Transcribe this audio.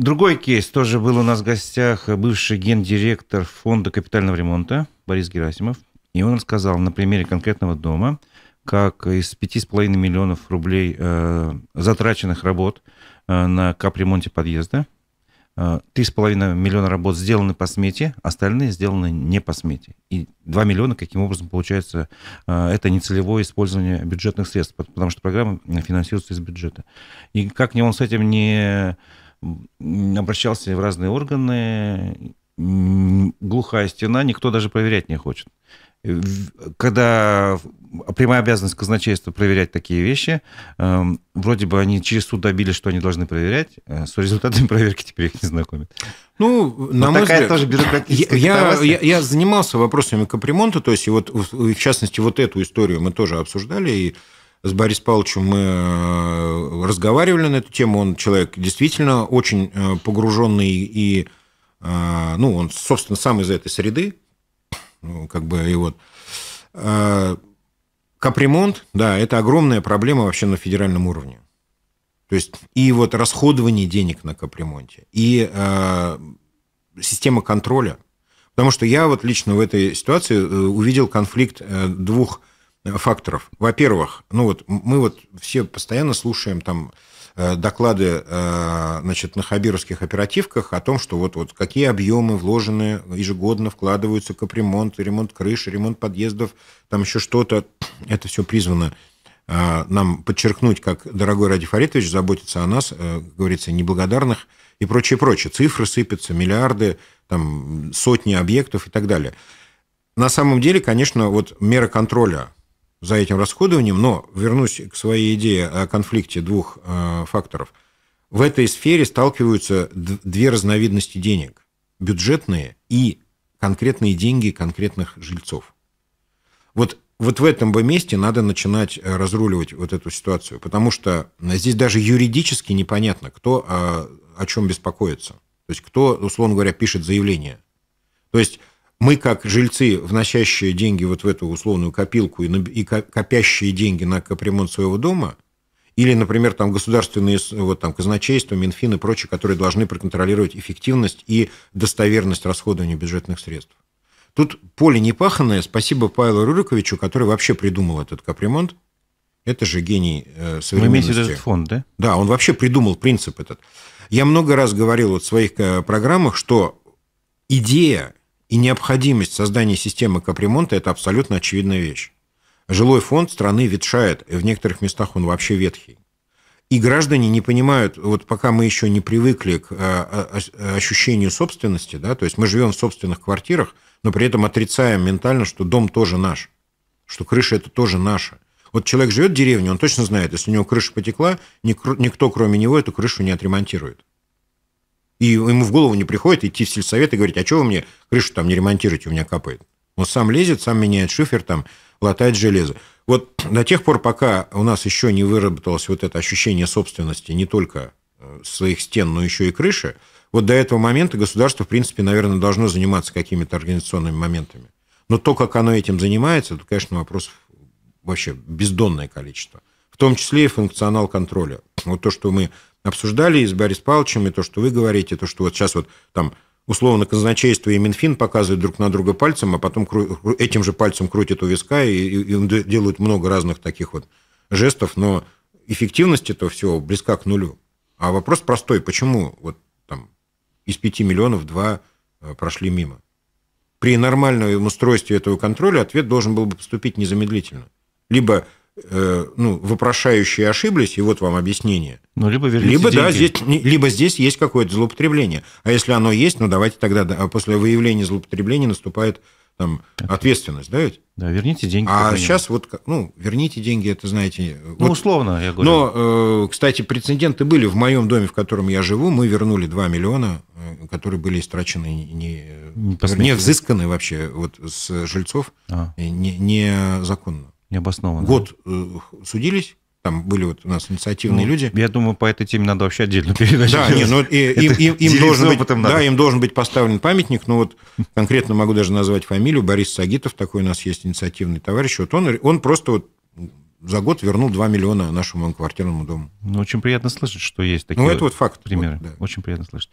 Другой кейс тоже был у нас в гостях, бывший гендиректор фонда капитального ремонта Борис Герасимов. И он рассказал на примере конкретного дома, как из 5,5 миллионов рублей э, затраченных работ э, на капремонте подъезда, э, 3,5 миллиона работ сделаны по смете, остальные сделаны не по смете. И 2 миллиона, каким образом, получается, э, это нецелевое использование бюджетных средств, потому что программа финансируется из бюджета. И как ни он с этим не... Ни обращался в разные органы, глухая стена, никто даже проверять не хочет. Э, когда прямая обязанность казначейства проверять такие вещи, эм, вроде бы они через суд добились, что они должны проверять, э, с результатами проверки теперь их не знакомят. Ну, вот мой такая взгляд, тоже бюрократическая я, я, я занимался вопросами капремонта, то есть, и вот, в частности, вот эту историю мы тоже обсуждали, и с Борисом Павловичем мы э, разговаривали на эту тему. Он человек действительно очень э, погруженный и, э, ну, он, собственно, сам из этой среды, ну, как бы, и вот. Капремонт, да, это огромная проблема вообще на федеральном уровне. То есть и вот расходование денег на капремонте, и э, система контроля. Потому что я вот лично в этой ситуации увидел конфликт двух Э, факторов. Во-первых, ну вот мы вот все постоянно слушаем там э, доклады э, значит, на хабировских оперативках о том, что вот, вот какие объемы вложены ежегодно, вкладываются капремонт, ремонт крыши, ремонт подъездов, там еще что-то. Это все призвано нам подчеркнуть, как дорогой Ради Фаритович заботится о нас, как говорится, неблагодарных и прочее, прочее. Цифры сыпятся, миллиарды, там, сотни объектов и так далее. На самом деле, конечно, вот мера контроля за этим расходованием, но вернусь к своей идее о конфликте двух э, факторов. В этой сфере сталкиваются две разновидности денег. Бюджетные и конкретные деньги конкретных жильцов. Вот, вот в этом бы месте надо начинать э, разруливать вот эту ситуацию, потому что э, здесь даже юридически непонятно, кто э, о чем беспокоится. То есть кто, условно говоря, пишет заявление. То есть мы, как жильцы, вносящие деньги вот в эту условную копилку и, копящие деньги на капремонт своего дома, или, например, там государственные вот, там, казначейства, Минфин и прочие, которые должны проконтролировать эффективность и достоверность расходования бюджетных средств. Тут поле непаханное. Спасибо Павлу Рюриковичу, который вообще придумал этот капремонт. Это же гений э, современности. Вы этот фонд, да? Да, он вообще придумал принцип этот. Я много раз говорил вот в своих э, программах, что идея и необходимость создания системы капремонта – это абсолютно очевидная вещь. Жилой фонд страны ветшает, и в некоторых местах он вообще ветхий. И граждане не понимают, вот пока мы еще не привыкли к э, ощущению собственности, да, то есть мы живем в собственных квартирах, но при этом отрицаем ментально, что дом тоже наш, что крыша это тоже наша. Вот человек живет в деревне, он точно знает, если у него крыша потекла, никто кроме него эту крышу не отремонтирует. И ему в голову не приходит идти в сельсовет и говорить, а что вы мне крышу там не ремонтируете, у меня капает. Он сам лезет, сам меняет шифер, там, латает железо. Вот до тех пор, пока у нас еще не выработалось вот это ощущение собственности не только э, своих стен, но еще и крыши, вот до этого момента государство, в принципе, наверное, должно заниматься какими-то организационными моментами. Но то, как оно этим занимается, это, конечно, вопрос вообще бездонное количество. В том числе и функционал контроля. Вот то, что мы обсуждали и с Борисом Павловичем, и то, что вы говорите, то, что вот сейчас вот там условно казначейство и Минфин показывают друг на друга пальцем, а потом этим же пальцем крутят у виска и, и, и делают много разных таких вот жестов, но эффективность этого всего близка к нулю. А вопрос простой, почему вот там из 5 миллионов 2 э, прошли мимо? При нормальном устройстве этого контроля ответ должен был бы поступить незамедлительно. Либо Э, ну, вопрошающие ошиблись, и вот вам объяснение. Ну, либо верните либо, Да, здесь, либо здесь есть какое-то злоупотребление. А если оно есть, ну, давайте тогда, да, после выявления злоупотребления наступает там ответственность, да ведь? Да, верните деньги. А сейчас вот, ну, верните деньги, это, знаете... Ну, вот, условно, я говорю. Но, э, кстати, прецеденты были в моем доме, в котором я живу, мы вернули 2 миллиона, э, которые были истрачены, не, не, вернее, взысканы вообще вот с жильцов а. незаконно. Не Необоснованно. Год э, судились, там были вот у нас инициативные ну, люди. Я думаю, по этой теме надо вообще отдельно передачу. Да, не, ну, и, им, им, им, должен быть, да, им должен быть поставлен памятник, но вот конкретно могу даже назвать фамилию, Борис Сагитов, такой у нас есть инициативный товарищ, вот он, он просто вот за год вернул 2 миллиона нашему квартирному дому. Ну, очень приятно слышать, что есть ну, такие Ну, это вот факт. Примеры. Вот, да. Очень приятно слышать.